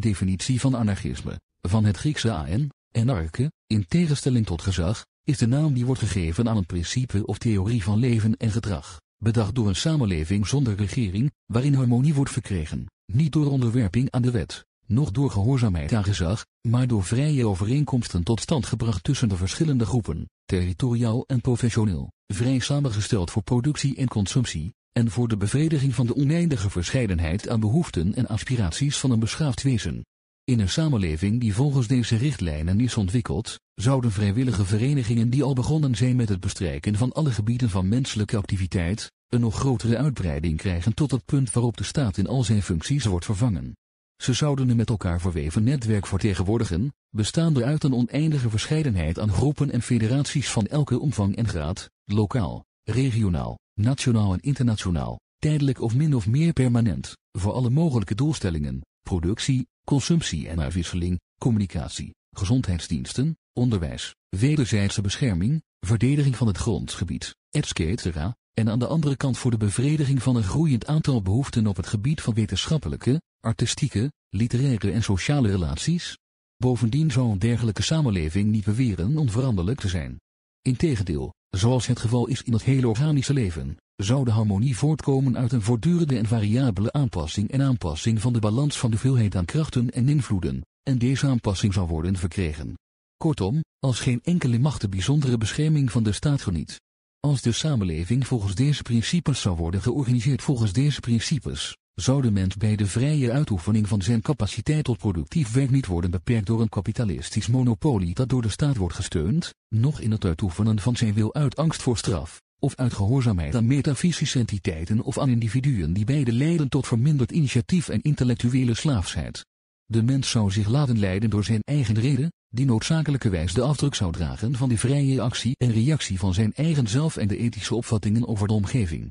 Definitie van anarchisme, van het Griekse an, arke, in tegenstelling tot gezag, is de naam die wordt gegeven aan een principe of theorie van leven en gedrag, bedacht door een samenleving zonder regering, waarin harmonie wordt verkregen, niet door onderwerping aan de wet, noch door gehoorzaamheid aan gezag, maar door vrije overeenkomsten tot stand gebracht tussen de verschillende groepen, territoriaal en professioneel, vrij samengesteld voor productie en consumptie, en voor de bevrediging van de oneindige verscheidenheid aan behoeften en aspiraties van een beschaafd wezen. In een samenleving die volgens deze richtlijnen is ontwikkeld, zouden vrijwillige verenigingen die al begonnen zijn met het bestrijken van alle gebieden van menselijke activiteit, een nog grotere uitbreiding krijgen tot het punt waarop de staat in al zijn functies wordt vervangen. Ze zouden een met elkaar verweven netwerk vertegenwoordigen, bestaande uit een oneindige verscheidenheid aan groepen en federaties van elke omvang en graad, lokaal, regionaal, nationaal en internationaal, tijdelijk of min of meer permanent, voor alle mogelijke doelstellingen, productie, consumptie en uitwisseling, communicatie, gezondheidsdiensten, onderwijs, wederzijdse bescherming, verdediging van het grondgebied, etc. en aan de andere kant voor de bevrediging van een groeiend aantal behoeften op het gebied van wetenschappelijke, artistieke, literaire en sociale relaties. Bovendien zou een dergelijke samenleving niet beweren onveranderlijk te zijn. Integendeel, Zoals het geval is in het hele organische leven, zou de harmonie voortkomen uit een voortdurende en variabele aanpassing en aanpassing van de balans van de veelheid aan krachten en invloeden, en deze aanpassing zou worden verkregen. Kortom, als geen enkele macht de bijzondere bescherming van de staat geniet. Als de samenleving volgens deze principes zou worden georganiseerd volgens deze principes, zou de mens bij de vrije uitoefening van zijn capaciteit tot productief werk niet worden beperkt door een kapitalistisch monopolie dat door de staat wordt gesteund, nog in het uitoefenen van zijn wil uit angst voor straf, of uit gehoorzaamheid aan metafysische entiteiten of aan individuen die beide leiden tot verminderd initiatief en intellectuele slaafsheid. De mens zou zich laten leiden door zijn eigen reden, die noodzakelijkerwijs de afdruk zou dragen van de vrije actie en reactie van zijn eigen zelf en de ethische opvattingen over de omgeving.